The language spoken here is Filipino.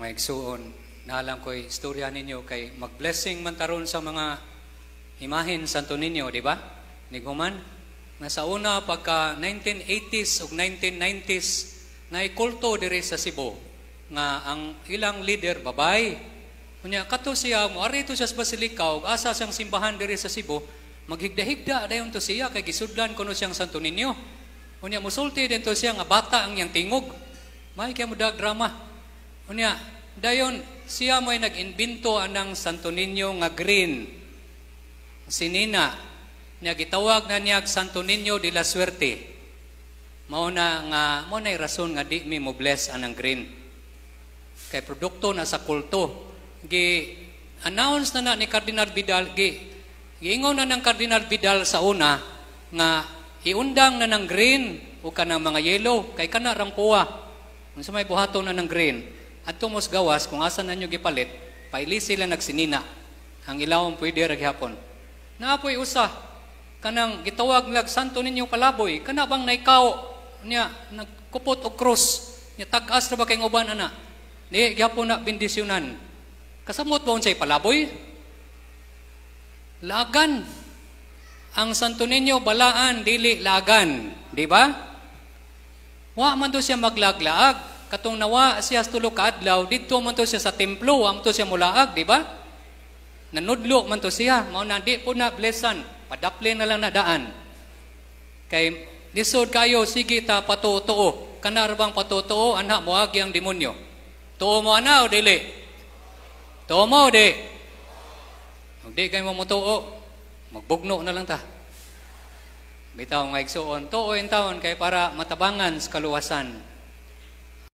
mga igsuon, naalam ko'y istorya ninyo kay magblessing man taron sa mga imahin santo ninyo, di ba? Niguman? Nga sa una, pagka 1980s o 1990s, na ikulto diri sa Cebu, nga ang ilang leader, babay, kunya kato siya, mo arito siya sa Basilica, o asa siyang simbahan diri sa Cebu, maghigda-higda dayon to siya, kay gisudlan kuno siyang santo ninyo. Kunya musulti din to siya, nga bata ang yang tingog. May kaya mo drama. Unya, dayon siya mo'y nag-inbinto anang Santo Niño nga green. Sinina, niya gitawag na niya Santo Niño de la Suerte. Mao na nga, mao rason nga di mi mo bless anang green. Kay produkto na sa kulto. Gi, announce na na ni Cardinal Vidal, gi, giingon na ng Cardinal Vidal sa una, nga iundang na ng green o ka ng mga yellow, kay kana rangkuha. Sa may buhaton na ng green. At tumos gawas, kung asa na nyo gipalit, paili sila nagsinina. Ang ilawang pwede raghihapon. Naapoy usa, kanang gitawag lag santo ninyo palaboy, kanabang bang naikaw niya, nagkupot og krus, niya tagas na ba kayong uban, ana? Ni, gihapon na bindisyonan. Kasamot ba unsay palaboy? Lagan. Ang santo ninyo, balaan, dili, lagan. Di ba? Wa man do siya maglaglaag. Katong nawa siya tulo ka adlaw, didto man to siya sa templo, amto siya mulaag, di ba? Nanudlo man to siya, mao na di po na blesan, padaple na lang na daan. Kay lisod kayo sige ta patotoo, kanar bang patotoo anak mo agi ang demonyo. Tuo mo ana o dili? Tuo mo o di? Ug di kay mo motuo, magbugno na lang ta. Bitaw nga igsuon, tuo in taon kay para matabangan sa kaluwasan